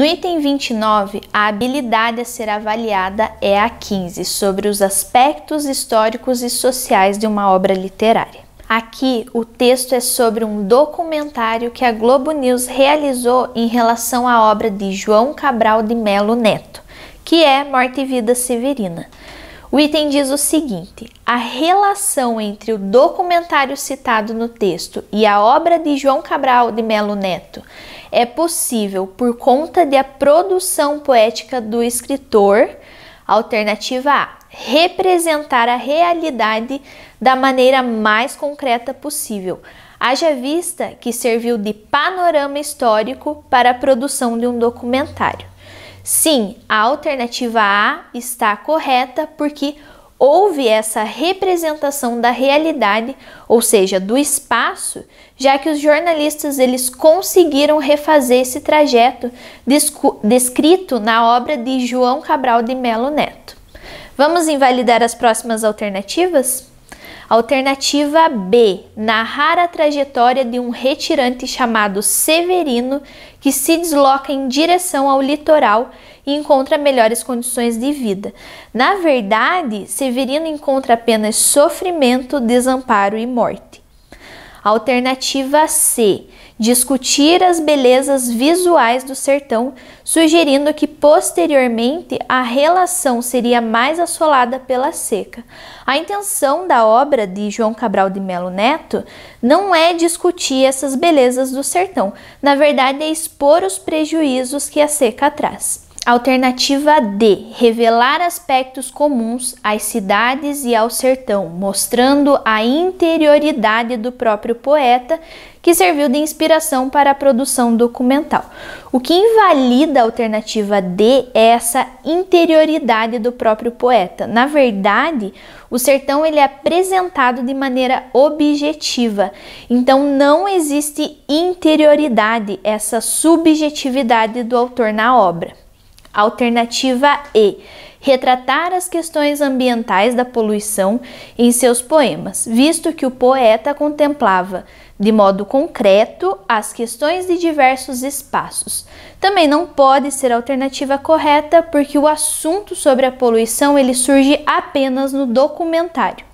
No item 29, a habilidade a ser avaliada é a 15, sobre os aspectos históricos e sociais de uma obra literária. Aqui, o texto é sobre um documentário que a Globo News realizou em relação à obra de João Cabral de Melo Neto, que é Morte e Vida Severina. O item diz o seguinte: a relação entre o documentário citado no texto e a obra de João Cabral de Melo Neto é possível por conta da produção poética do escritor. Alternativa A: representar a realidade da maneira mais concreta possível. Haja vista que serviu de panorama histórico para a produção de um documentário. Sim, a alternativa A está correta porque houve essa representação da realidade, ou seja, do espaço, já que os jornalistas eles conseguiram refazer esse trajeto descrito na obra de João Cabral de Melo Neto. Vamos invalidar as próximas alternativas? Alternativa B: narrar a trajetória de um retirante chamado Severino que se desloca em direção ao litoral e encontra melhores condições de vida. Na verdade, Severino encontra apenas sofrimento, desamparo e morte. Alternativa C, discutir as belezas visuais do sertão, sugerindo que posteriormente a relação seria mais assolada pela seca. A intenção da obra de João Cabral de Melo Neto não é discutir essas belezas do sertão, na verdade é expor os prejuízos que a seca traz. Alternativa D: revelar aspectos comuns às cidades e ao sertão, mostrando a interioridade do próprio poeta, que serviu de inspiração para a produção documental. O que invalida a alternativa D é essa interioridade do próprio poeta. Na verdade, o sertão ele é apresentado de maneira objetiva. Então não existe interioridade, essa subjetividade do autor na obra. Alternativa E. Retratar as questões ambientais da poluição em seus poemas, visto que o poeta contemplava de modo concreto as questões de diversos espaços. Também não pode ser alternativa correta porque o assunto sobre a poluição ele surge apenas no documentário.